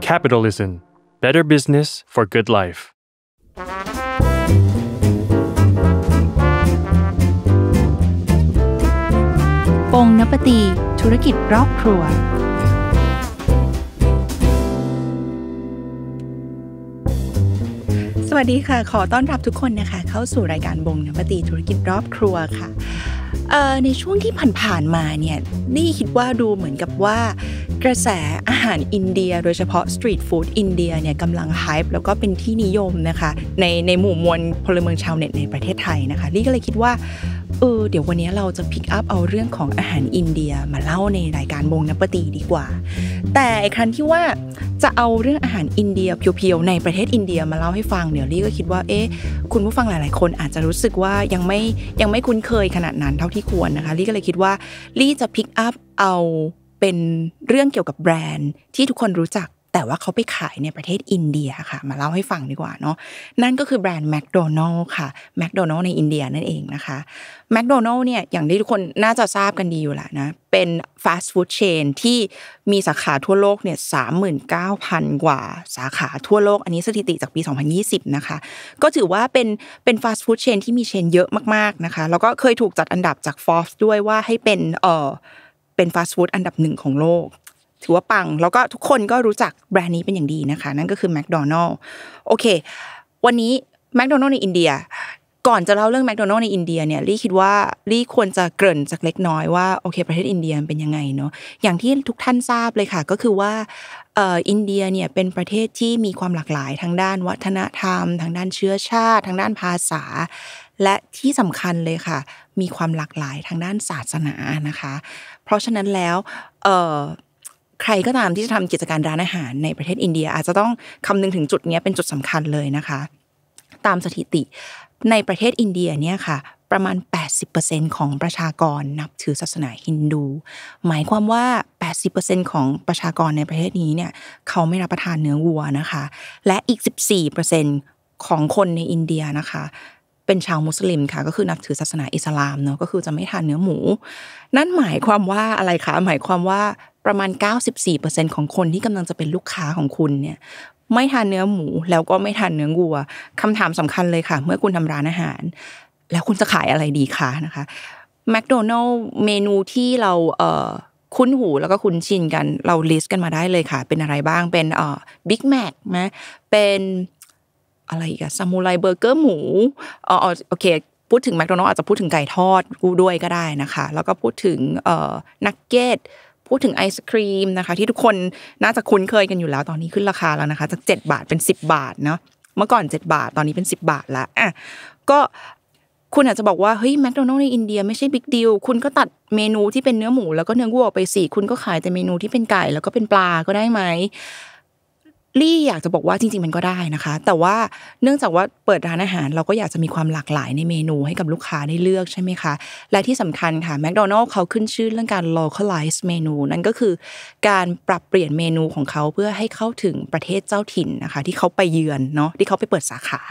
Capitalism Better Business for Good Life ปงนปตีธุรกิจรอบครัว สวัสดีค่ะ ขอต้อนรับทุกคนนะคะเข้าสู่รายการบงนปตีธุรกิจรอบครัวค่ะในช่วงที่ผ่านๆมาเนี่ยนี่คิดว่าดูเหมือนกับว่ากระแสอาหารอินเดียโดยเฉพาะสตรีทฟู้ดอินเดียเนี่ยกำลังฮป์แล้วก็เป็นที่นิยมนะคะในในหมู่มวลพลเมืองชาวเน็ตในประเทศไทยนะคะลี่ก็เลยคิดว่าเออเดี๋ยววันนี้เราจะพิกอัพเอาเรื่องของอาหารอินเดียมาเล่าในรายการมงนปตีดีกว่า แต่ครั้นที่ว่าจะเอาเรื่องอาหารอินเดียเพียวๆในประเทศอินเดียมาเล่าให้ฟังเดี๋ยวลี่ก็คิดว่าเอ๊ะคุณผู้ฟังหลายๆ คนอาจจะรู้สึกว่ายังไม่ยังไม่คุ้นเคยขนาดนั้นเท่าที่ควรนะคะลี่ก็เลยคิดว่าลี่จะพิกอัพเอาเป็นเรื่องเกี่ยวกับแบรนด์ที่ทุกคนรู้จักแต่ว่าเขาไปขายในประเทศอินเดียค่ะ มาเล่าให้ฟังดีกว่าเนาะนั่นก็คือแบรนด์แมคโดนัลล์ค่ะแมคโดนัลล์ในอินเดียนั่นเองนะคะแมคโดนัลล์เนี่ยอย่างที่ทุกคนน่าจะทราบกันดีอยู่แล้วนะ เป็นฟาสต์ฟู้ดเชนที่มีสาขาทั่วโลกเนี่ยสามหมื่นเก้าพันกว่า สาขาทั่วโลก อันนี้สถิติจากปี2020นะคะก็ถือว่าเป็นเป็นฟาสต์ฟู้ดเชนที่มีเชนเยอะมากๆนะคะ แล้วก็เคยถูกจัดอันดับจาก Forbes ด้วยว่าให้เป็นเอ่อเป็นฟาสต์ฟู้ดอันดับหนึ่งของโลก ถือว่าปังแล้วก็ทุกคนก็รู้จักแบรนด์นี้เป็นอย่างดีนะคะ นั่นก็คือแมคโดนัลล์โอเค วันนี้แมคโดนัลล์ในอินเดียก่อนจะเล่าเรื่องแมคโดนัล์ในอินเดียเนี่ยลี่คิดว่าลี่ควรจะเกริ่นจากเล็กน้อยว่าโอเคประเทศอินเดียเป็นยังไงเนาะอย่างที่ทุกท่านทราบเลยค่ะ ก็คือว่าอินเดียเนี่ยเป็นประเทศที่มีความหลากหลายทางด้านวัฒนธรรมทางด้านเชื้อชาติทางด้านภาษา และที่สำคัญเลยค่ะ มีความหลากหลายทางด้านศาสนานะคะ เพราะฉะนั้นแล้วใครก็ตามที่จะทำกิจการร้านอาหารในประเทศอินเดีย อาจจะต้องคำนึงถึงจุดนี้เป็นจุดสำคัญเลยนะคะ ตามสถิติในประเทศอินเดียเนี่ยค่ะประมาณ 80%ของประชากรนับถือศาสนาฮินดูหมายความว่า 80%ของประชากรในประเทศนี้เนี่ยเขาไม่รับประทานเนื้อวัวนะคะและอีก 14%ของคนในอินเดียนะคะเป็นชาวมุสลิมค่ะก็คือนับถือศาสนาอิสลามเนาะก็คือจะไม่ทานเนื้อหมู นั่นหมายความว่าอะไรคะหมายความว่าประมาณ 94%ของคนที่กำลังจะเป็นลูกค้าของคุณเนี่ยไม่ทานเนื้อหมู แล้วก็ไม่ทานเนื้อวัว คำถามสำคัญเลยค่ะ เมื่อคุณทำร้านอาหาร แล้วคุณจะขายอะไรดีคะนะคะแมคโดนัลล์เมนูที่เราเอ่อคุ้นหูแล้วก็คุ้นชินกันเราลิสต์กันมาได้เลยค่ะเป็นอะไรบ้างเป็นเอ่อบิ๊กแมกไหมเป็นอะไรอีกอะซามูไรเบอร์เกอร์หมูอ๋อโอเคพูดถึงแมคโดนัลล์อาจจะพูดถึงไก่ทอดกูด้วยก็ได้นะคะแล้วก็พูดถึงเอ่อนักเก็ตพูดถึงไอศครีมนะคะที่ทุกคนน่าจะคุ้นเคยกันอยู่แล้วตอนนี้ขึ้นราคาแล้วนะคะจาก7บาทเป็น 10 บาทเนาะเมื่อก่อน 7 บาทตอนนี้เป็น 10 บาทละอ่ะก็คุณอาจจะบอกว่าเฮ้ยแมคโดนัลด์ในอินเดียไม่ใช่บิ๊กดีลคุณก็ตัดเมนูที่เป็นเนื้อหมู แล้วก็เนื้อวัวไปสิคุณก็ขายแต่เมนูที่เป็นไก่แล้วก็เป็นปลาก็ได้ไหมลี่อยากจะบอกว่าจริงๆมันก็ได้นะคะ แต่ว่าเนื่องจากว่าเปิดร้านอาหาร เราก็อยากจะมีความหลากหลายในเมนูให้กับลูกค้าได้เลือกใช่ไหมคะ และที่สำคัญค่ะแมคโดนัลล์เขาขึ้นชื่อเรื่องการ localize เมนูนั่นก็คือ การปรับเปลี่ยนเมนูของเขาเพื่อให้เข้าถึงประเทศเจ้าถิ่นนะคะ ที่เขาไปเยือนเนาะที่เขาไปเปิดสาขา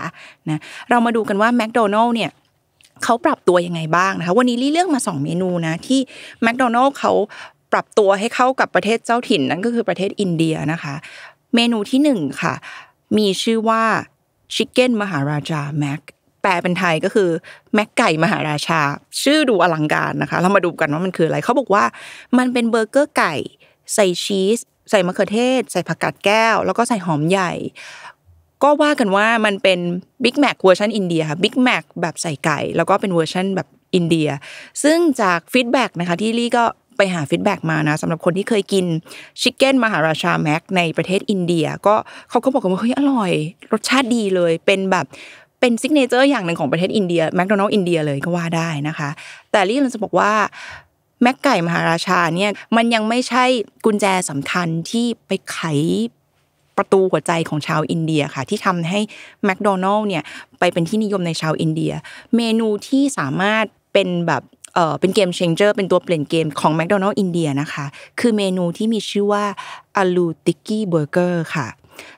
นะเรามาดูกันว่าแมคโดนัลล์เนี่ยเขาปรับตัวยังไงบ้างนะคะวันนี้ลี่เลือกมา 2 เมนูนะที่แมคโดนัลล์เขาปรับตัวให้เข้ากับประเทศเจ้าถิ่นนั่นก็คือประเทศอินเดียนะคะเมนูที่หนึ่งค่ะมีชื่อว่าชิคเก้นมหาราชาแม็กแปลเป็นไทยก็คือแม็กไก่มหาราชา ชื่อดูอลังการนะคะเรามาดูกันว่ามันคืออะไรเขาบอกว่ามันเป็นเบอร์เกอร์ไก่ ใส่ชีสใส่มะเขือเทศ ใส่ผักกาดแก้ว แล้วก็ใส่หอมใหญ่ ก็ว่ากันว่ามันเป็นบิ๊กแม็กเวอร์ชันอินเดียค่ะบิ๊กแม็กแบบใส่ไก่ แล้วก็เป็นเวอร์ชันแบบอินเดีย ซึ่งจากฟีดแบ็กนะคะที่ลี่ก็ไปหาฟีดแบ็กมานะสำหรับคนที่เคยกินชิคเก้นมหาราชาแม็กในประเทศอินเดีย ก็เขาก็บอกกันว่าเฮ้ยอร่อย รสชาติดีเลยเป็นแบบเป็นซิกเนเจอร์อย่างหนึ่งของประเทศอินเดียแมคโดนัลล์อินเดีย เลยก็ว่าได้นะคะ แต่ลี่เราจะบอกว่าแม็กไก่มหาราชาเนี่ยมันยังไม่ใช่กุญแจสำคัญที่ไปไขประตูหัวใจของชาวอินเดียค่ะ ที่ทำให้แมคโดนัลล์เนี่ยไปเป็นที่นิยมในชาวอินเดีย เมนูที่สามารถเป็นแบบเป็นเกมเชนเจอร์เป็นตัวเปลี่ยนเกมของ McDonald's อินเดียนะคะคือเมนูที่มีชื่อว่าอาลูติกกี้เบอร์เกอร์ค่ะ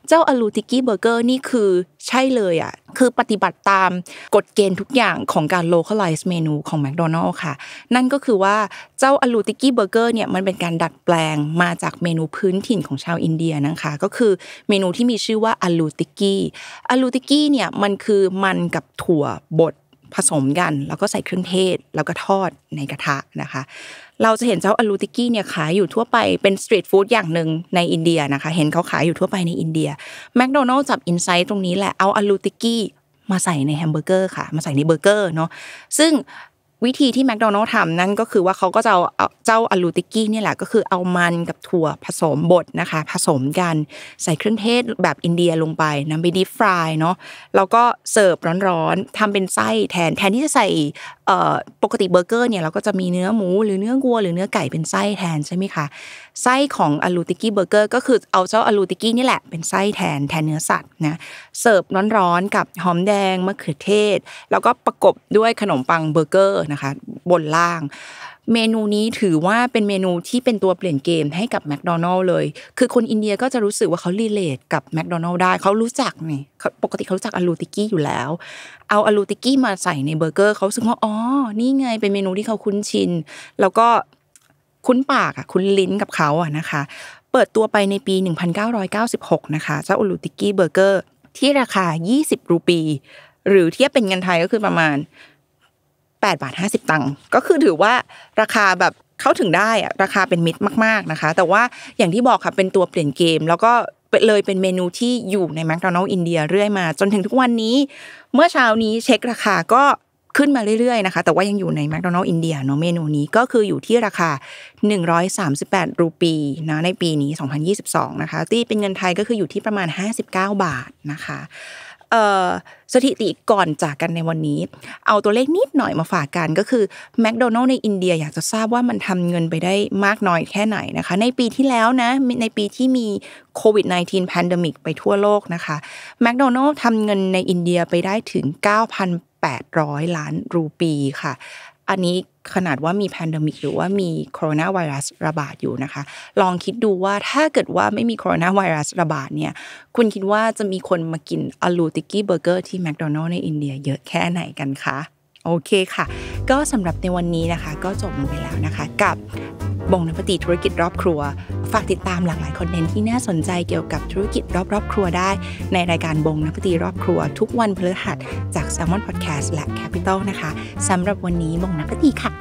เจ้าอาลูติกกี้เบอร์เกอร์นี่คือใช่เลยอ่ะคือปฏิบัติตามกฎเกณฑ์ทุกอย่างของการ localize เมนูของ McDonald's ค่ะ นั่นก็คือว่าเจ้าอาลูติกกี้เบอร์เกอร์เนี่ยมันเป็นการดัดแปลงมาจากเมนูพื้นถิ่นของชาวอินเดียนะคะก็คือเมนูที่มีชื่อว่าอาลูติกกี้อาลูติกกี้เนี่ยมันคือมันกับถั่วบดผสมกันแล้วก็ใส่เครื่องเทศแล้วก็ทอดในกระทะนะคะเราจะเห็นเจ้าอลูติกี้เนี่ยขายอยู่ทั่วไปเป็นสตรีทฟู้ดอย่างหนึ่งในอินเดียนะคะ เห็นเขาขายอยู่ทั่วไปในอินเดียแมคโดนัลล์จับอินไซต์ตรงนี้แหละเอาอลูติกี้มาใส่ในแฮมเบอร์เกอร์ค่ะ มาใส่ในเบอร์เกอร์เนาะซึ่งวิธีที่แมคโดนัลล์ทำนั่นก็คือว่าเขาก็จะเอาเจ้าอลูติกี้นี่ยแหละก็คือเอามันกับถั่วผสมบดนะคะผสมกันใส่เครื่องเทศแบบอินเดียลงไปนำไปดิฟฟรายเนาะแล้วก็เสิร์ฟร้อนๆทำเป็นไส้แทน แทนที่จะใส่ปกติเบอร์เกอร์เนี่ยเราก็จะมีเนื้อหมูหรือเนื้อวัวหรือเนื้อไก่เป็นไส้แทนใช่ไหมคะไส้ของอลูติกี้เบอร์เกอร์ก็คือเอาเจ้าอลูติกี้นี่แหละเป็นไส้แทนแทนเนื้อสัตว์นะเสิร์ฟร้อนๆกับหอมแดงมะเขือเทศ แล้วก็ประกบด้วยขนมปังเบอร์เกอร์นะคะบนล่างเมนูนี้ถือว่าเป็นเมนูที่เป็นตัวเปลี่ยนเกมให้กับแมคโดนัลล์เลย คือคนอินเดียก็จะรู้สึกว่าเขารีเลทกับแมคโดนัลล์ได้ เขารู้จักนี่ ปกติเขารู้จักอาลูติกี้อยู่แล้ว เอาอาลูติกี้มาใส่ในเบอร์เกอร์เขาสึกว่า อ๋อ นี่ไง เป็นเมนูที่เขาคุ้นชิน แล้วก็คุ้นปากอ่ะคุ้นลิ้นกับเขาอ่ะนะคะ เปิดตัวไปในปี1996นะคะ เจ้าอาลูติกี้เบอร์เกอร์ที่ราคา 20 รูปี หรือเทียบเป็นเงินไทยก็คือประมาณ8บาท 50 ตังค์ก็คือถือว่าราคาแบบเข้าถึงได้ราคาเป็นมิตรมากๆนะคะ แต่ว่าอย่างที่บอกค่ะเป็นตัวเปลี่ยนเกม แล้วก็เลยเป็นเมนูที่อยู่ในแมกโดนัลล์อินเดียเรื่อยมา จนถึงทุกวันนี้ เมื่อเช้านี้เช็คราคาก็ขึ้นมาเรื่อยๆนะคะ แต่ว่ายังอยู่ในแมกโดนัลล์อินเดียเนาะเมนูนี้ก็คืออยู่ที่ราคา 138 รูปีนะในปีนี้ 2022 นะคะที่เป็นเงินไทยก็คืออยู่ที่ประมาณ 59 บาทนะคะสถิติก่อนจากกันในวันนี้ เอาตัวเลขนิดหน่อยมาฝากกันก็คือแมคโดนัลล์ในอินเดียอยากจะทราบว่ามันทำเงินไปได้มากน้อยแค่ไหนนะคะในปีที่แล้วนะ ในปีที่มีโควิด -19 pandemic ไปทั่วโลกนะคะแมคโดนัลล์ทำเงินในอินเดียไปได้ถึง 9,800 ล้านรูปีค่ะอันนี้ขนาดว่ามีแพนดมิก หรือว่ามีโคโรนาไวรัส ระบาดอยู่นะคะ ลองคิดดูว่าถ้าเกิดว่าไม่มีโคโรนาไวรัส ระบาดเนี่ยคุณคิดว่าจะมีคนมากินอลูติกี้เบอร์เกอร์ที่แมคโดนัลล์ในอินเดียเยอะแค่ไหนกันคะโอเคค่ะ ก็สำหรับในวันนี้นะคะ ก็จบลงไปแล้วนะคะ กับบงนภติธุรกิจรอบครัว ฝากติดตามหลากหลายคอนเทนต์ที่น่าสนใจเกี่ยวกับธุรกิจรอบรอบครัวได้ ในรายการบงนภติรอบครัวทุกวันพฤหัสจาก s ซลมอนพอดแคสตและ Capital นะคะสำหรับวันนี้บงนภติค่ะ